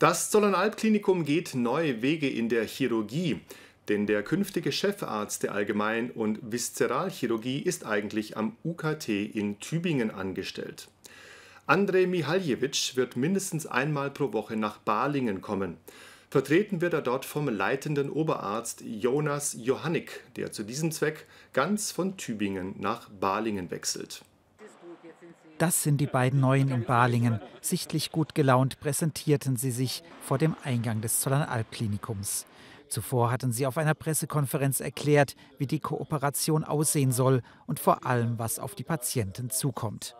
Das Zollernalbklinikum geht neue Wege in der Chirurgie, denn der künftige Chefarzt der Allgemein- und Viszeralchirurgie ist eigentlich am UKT in Tübingen angestellt. Andrei Mihaljewitsch wird mindestens einmal pro Woche nach Balingen kommen. Vertreten wird er dort vom leitenden Oberarzt Jonas Johannik, der zu diesem Zweck ganz von Tübingen nach Balingen wechselt. Das sind die beiden Neuen in Balingen. Sichtlich gut gelaunt präsentierten sie sich vor dem Eingang des Zollernalbklinikums. Zuvor hatten sie auf einer Pressekonferenz erklärt, wie die Kooperation aussehen soll und vor allem, was auf die Patienten zukommt.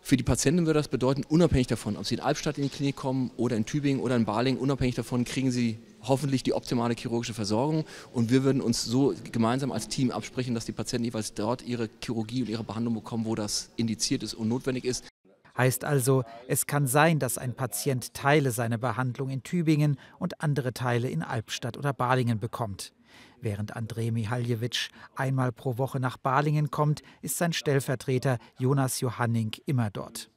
Für die Patienten würde das bedeuten, unabhängig davon, ob sie in Albstadt in die Klinik kommen oder in Tübingen oder in Baling, unabhängig davon kriegen sie hoffentlich die optimale chirurgische Versorgung. Und wir würden uns so gemeinsam als Team absprechen, dass die Patienten jeweils dort ihre Chirurgie und ihre Behandlung bekommen, wo das indiziert ist und notwendig ist. Heißt also, es kann sein, dass ein Patient Teile seiner Behandlung in Tübingen und andere Teile in Albstadt oder Balingen bekommt. Während Andrei Mihaljewitsch einmal pro Woche nach Balingen kommt, ist sein Stellvertreter Jonas Johanning immer dort.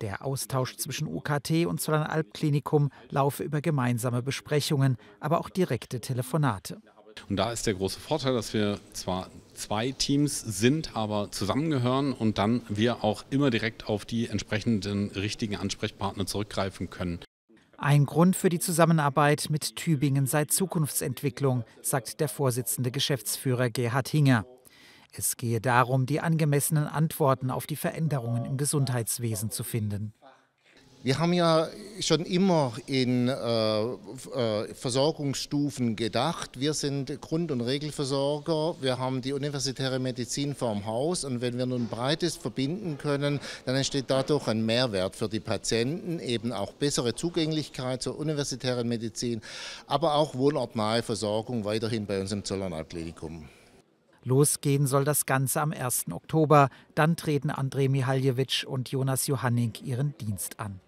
Der Austausch zwischen UKT und Zollernalbklinikum laufe über gemeinsame Besprechungen, aber auch direkte Telefonate. Und da ist der große Vorteil, dass wir zwar zwei Teams sind, aber zusammengehören und dann wir auch immer direkt auf die entsprechenden richtigen Ansprechpartner zurückgreifen können. Ein Grund für die Zusammenarbeit mit Tübingen sei Zukunftsentwicklung, sagt der Vorsitzende Geschäftsführer Gerhard Hinger. Es gehe darum, die angemessenen Antworten auf die Veränderungen im Gesundheitswesen zu finden. Wir haben ja schon immer in äh, äh, Versorgungsstufen gedacht. Wir sind Grund- und Regelversorger. Wir haben die universitäre Medizin vorm Haus. Und wenn wir nun Breites verbinden können, dann entsteht dadurch ein Mehrwert für die Patienten, eben auch bessere Zugänglichkeit zur universitären Medizin, aber auch wohnortnahe Versorgung weiterhin bei uns im Zollernalb Klinikum. Losgehen soll das Ganze am 1. Oktober. Dann treten André Mihaljewitsch und Jonas Johanning ihren Dienst an.